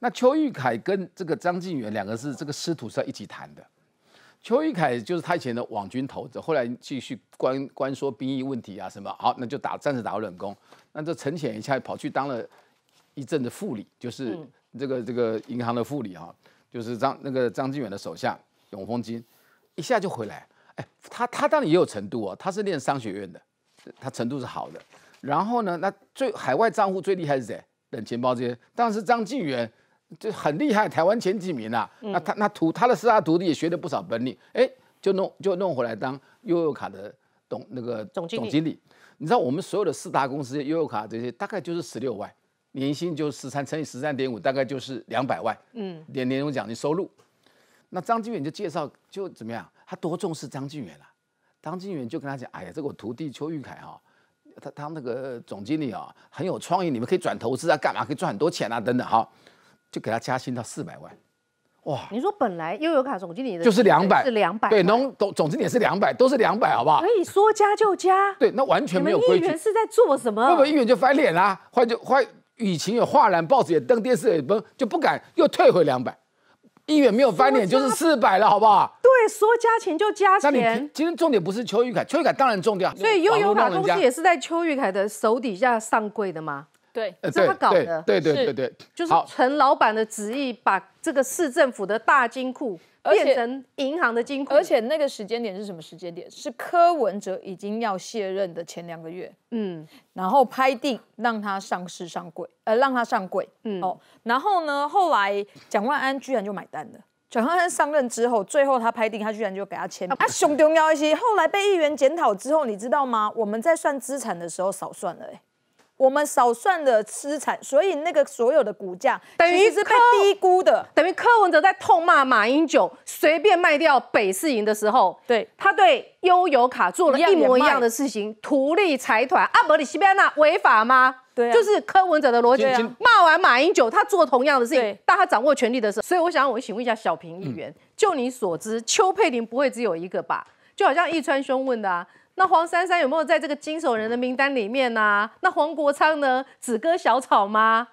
那邱玉凯跟这个张敬元两个是这个师徒是在一起谈的，邱玉凯就是他以前的网军头子，后来继续关关说兵役问题啊什么，好那就打暂时打个冷宫。那这陈浅一下跑去当了一阵的副理，就是这个这个银行的副理哈，就是张那个张敬元的手下永丰金，一下就回来，哎，他他当然也有程度哦，他是念商学院的，他程度是好的，然后呢那最海外账户最厉害是谁？冷钱包这些，但是张敬元。就很厉害，台湾前几名啊。那他那徒他的四大徒弟也学了不少本领，哎，就弄就弄回来当悠悠卡的董那个总经理。你知道我们所有的四大公司悠悠卡这些，大概就是十六万，年薪就十三乘以十三点五，大概就是两百万。嗯，年年终奖金收入。那张金远就介绍就怎么样？他多重视张金远了。张金远就跟他讲，哎呀，这个我徒弟邱玉凯哈，他他那个总经理啊，很有创意，你们可以转投资啊，干嘛可以赚很多钱啊，等等哈。就给他加薪到四百万，哇！你说本来悠游卡总经理的就是两百，是两百，对，农总总经理是两百，都是两百，好不好？可以说加就加，对，那完全没有规矩。议员是在做什么？会不会议员就翻脸啦？坏就坏，舆情有哗然，报纸也登，电视也不就不敢又退回两百，议员没有翻脸就是四百了，好不好？对，说加钱就加钱。那你今天重点不是邱玉凯，邱玉凯当然重要。所以悠游卡公司也是在邱玉凯的手底下上柜的吗？对，是他搞的，对对对对，就是陈老板的旨意，把这个市政府的大金库变成银行的金库，而且那个时间点是什么时间点？是柯文哲已经要卸任的前两个月，嗯，然后拍定让他上市上柜，呃，让他上柜，嗯，哦，然后呢，后来蒋万安居然就买单了，蒋万安上任之后，最后他拍定，他居然就给他签名，啊，熊丢一些。后来被议员检讨之后，你知道吗？我们在算资产的时候少算了，哎。我们少算了资产，所以那个所有的股价等于是被低估的。等于柯文哲在痛骂马英九随便卖掉北市营的时候，对他对悠游卡做了一模一样的事情。图利财团，阿伯里西班安娜违法吗？对，就是柯文哲的逻辑。骂完马英九，他做同样的事情，但他掌握权力的时候。所以我想，我请问一下小平议员，就你所知，邱佩玲不会只有一个吧？就好像易川兄问的啊。那黄珊珊有没有在这个经手人的名单里面呢？那黄国昌呢？只割小草吗？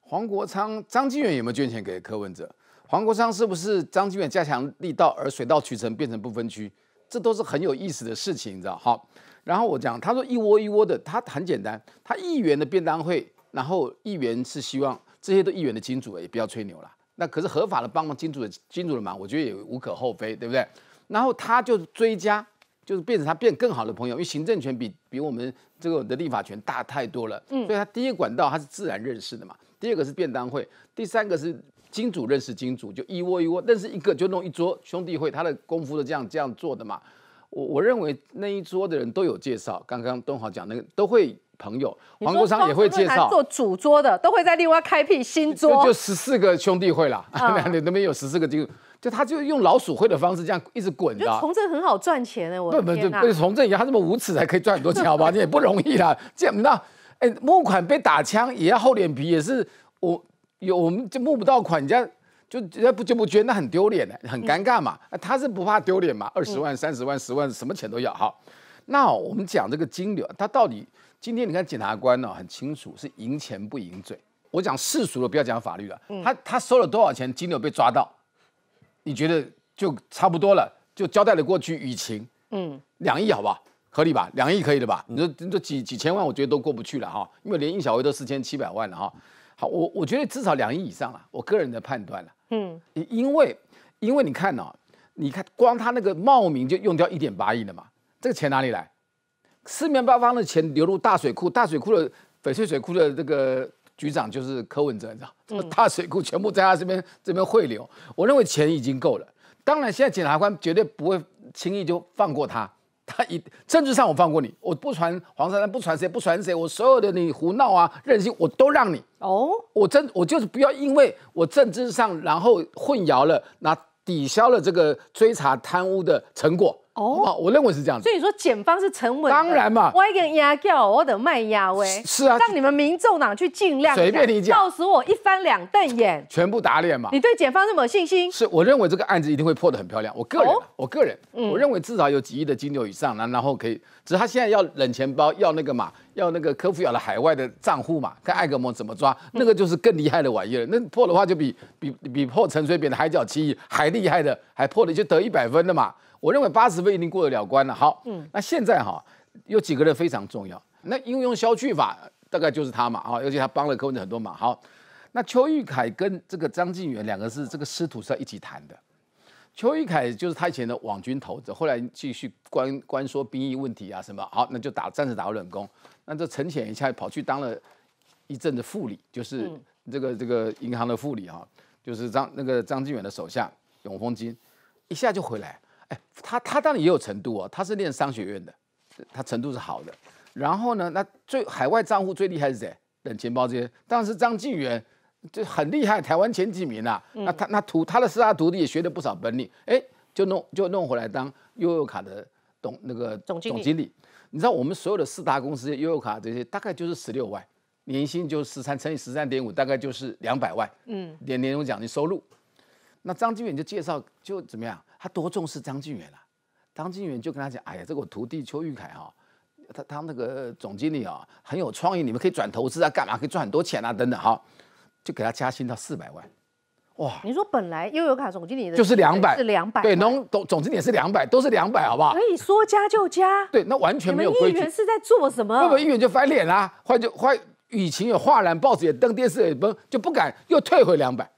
黄国昌、张金远有没有捐钱给柯文哲？黄国昌是不是张金远加强力道而水到渠成变成不分区？这都是很有意思的事情，你知道？好，然后我讲，他说一窝一窝的，他很简单，他议员的便当会，然后议员是希望这些都议员的金主也不要吹牛了。那可是合法的帮忙金主的金主的忙，我觉得也无可厚非，对不对？然后他就追加。就是变成他变更好的朋友，因为行政权比比我们这个的立法权大太多了，嗯，所以他第一管道他是自然认识的嘛，第二个是便当会，第三个是金主认识金主，就一窝一窝认识一个就弄一桌兄弟会，他的功夫是这样这样做的嘛。我我认为那一桌的人都有介绍，刚刚东豪讲那个都会朋友，王国昌也会介绍，做主桌的都会在另外开辟新桌，就十四个兄弟会啦，那边有十四个金。就他就用老鼠会的方式这样一直滚的，从政很好赚钱哎，我不不不，从政一样，他这么无耻才可以赚很多钱，好好？你也不容易啦。这样那哎，募款被打枪也要厚脸皮，也是我有我们就募不到款，人家就人家不就不捐，那很丢脸的，很尴尬嘛。他是不怕丢脸嘛？二十万、三十万、十万，什么钱都要哈。那我们讲这个金牛，他到底今天你看检察官呢？很清楚是赢钱不赢罪。我讲世俗的，不要讲法律了。他他收了多少钱？金牛被抓到。你觉得就差不多了，就交代了过去雨晴，嗯，两亿好不好？合理吧？两亿可以的吧？你说这几几千万，我觉得都过不去了哈，因为连殷小薇都四千七百万了哈。好，我我觉得至少两亿以上了，我个人的判断了，嗯，因为因为你看哦，你看光他那个茂名就用掉一点八亿了嘛，这个钱哪里来？四面八方的钱流入大水库，大水库的翡翠水库的这个。局长就是柯文哲，你知道？这么大水库全部在他这边 这边汇流，我认为钱已经够了。当然，现在检察官绝对不会轻易就放过他。他一政治上我放过你，我不传黄珊珊，不传谁，不传谁，我所有的你胡闹啊、任性，我都让你。哦，我真我就是不要因为我政治上然后混淆了，那抵消了这个追查贪污的成果。哦，我认为是这样子，所以说检方是沉稳，当然嘛。我跟压掉，我得卖压威。是啊，让你们民众党去尽量。随便你讲，到时候我一翻两瞪眼，全部打脸嘛。你对检方这么有信心？是，我认为这个案子一定会破得很漂亮。我个人，我个人，我认为至少有几亿的金流以上，然然后可以，只是他现在要冷钱包，要那个嘛。要那个科夫雅的海外的账户嘛？看艾格蒙怎么抓，那个就是更厉害的玩意儿。那破的话，就比比比破陈水扁的海角七亿还厉害的，还破的就得一百分了嘛。我认为八十分一定过得了关了。好，嗯，那现在哈有几个人非常重要，那应用消去法大概就是他嘛啊，尤其他帮了柯文哲很多嘛。好，那邱玉凯跟这个张晋元两个是这个师徒是要一起谈的。邱贻凯就是他以前的网军头子，后来继续关关说兵役问题啊什么，好那就打暂时打个冷宫，那这陈潜一下跑去当了一阵子副理，就是这个这个银行的副理啊，就是张那个张敬远的手下永丰金，一下就回来。哎，他他当然也有程度啊，他是念商学院的，他程度是好的。然后呢，那最海外账户最厉害是谁？冷钱包这些，当然是张敬远。就很厉害，台湾前几名啊。那他那徒他的四大徒弟也学了不少本领，哎，就弄就弄回来当悠友卡的董那个总经理。你知道我们所有的四大公司悠友卡这些大概就是十六万，年薪就十三乘以十三点五，大概就是两百万。嗯，年年终奖金收入。那张俊远就介绍就怎么样？他多重视张俊远了。张俊远就跟他讲：“哎呀，这个我徒弟邱玉凯哈，他他那个总经理啊很有创意，你们可以转投资啊，干嘛可以赚很多钱啊，等等哈。”就给他加薪到四百万，哇！你说本来悠游卡总经理的就是两百，是两百，对农总总经理是两百，都是两百，好不好？可以说加就加。对，那完全没有规矩。议员是在做什么？会不会议员就翻脸啦？或就花雨晴有画烂报纸，也登电视，也不就不敢又退回两百？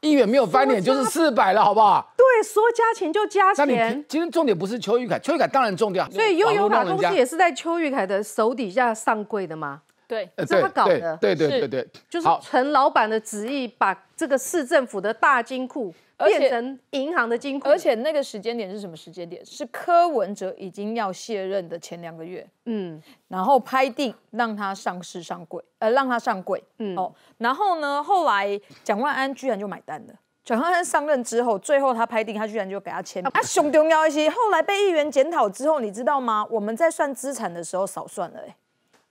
议员没有翻脸就是四百了，好不好？对，说加钱就加钱。那你今天重点不是邱玉凯？邱玉凯当然重要。所以悠游卡公司也是在邱玉凯的手底下上柜的吗？对，他搞的，对对对对，就是纯老板的旨意，把这个市政府的大金库变成银行的金库，而且那个时间点是什么时间点？是柯文哲已经要卸任的前两个月。嗯，然后拍定让他上市上柜，呃，让他上柜。嗯，哦，然后呢，后来蒋万安居然就买单了。蒋万安上任之后，最后他拍定，他居然就给他签。啊，熊丢幺些。后来被议员检讨之后，你知道吗？我们在算资产的时候少算了哎。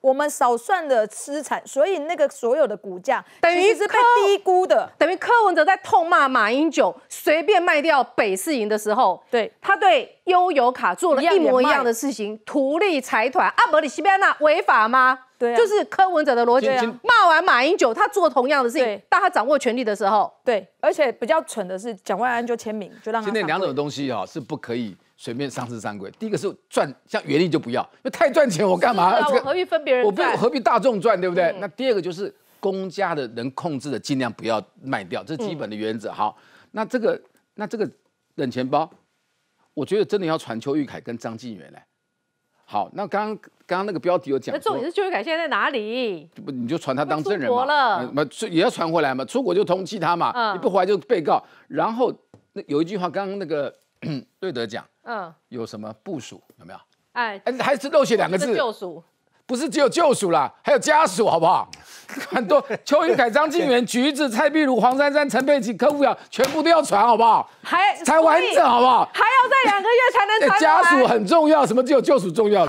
我们少算了资产，所以那个所有的股价等于一直被低估的。等于柯文哲在痛骂马英九随便卖掉北市营的时候，对，他对悠游卡做了一模一样的事情。图利财团阿伯里西班纳违法吗？对，就是柯文哲的逻辑。骂完马英九，他做同样的事情。对，当他掌握权力的时候，对，而且比较蠢的是，蒋万安就签名，就让今天两种东西啊是不可以。随便三思三规，第一个是赚，像原力就不要，因为太赚钱我干嘛？我何必分别人？我不何必大众赚，对不对？那第二个就是公家的能控制的尽量不要卖掉，这是基本的原则。好，那这个那这个冷钱包，我觉得真的要传邱玉凯跟张晋元嘞。好，那刚刚刚刚那个标题有讲，那重点是邱玉凯现在在哪里？不你就传他当证人嘛？那也要传回来嘛？出国就通缉他嘛？你不来就被告。然后有一句话，刚刚那个 瑞德讲。嗯，有什么部署有没有？哎，还是漏写两个字，救赎，不是只有救赎啦，还有家属，好不好？很多邱云凯、张静元、橘子、蔡碧如、黄珊珊、陈佩琪、柯富瑶，全部都要传，好不好？还才完整，好不好？还要再两个月才能。家属很重要，什么只有救赎重要？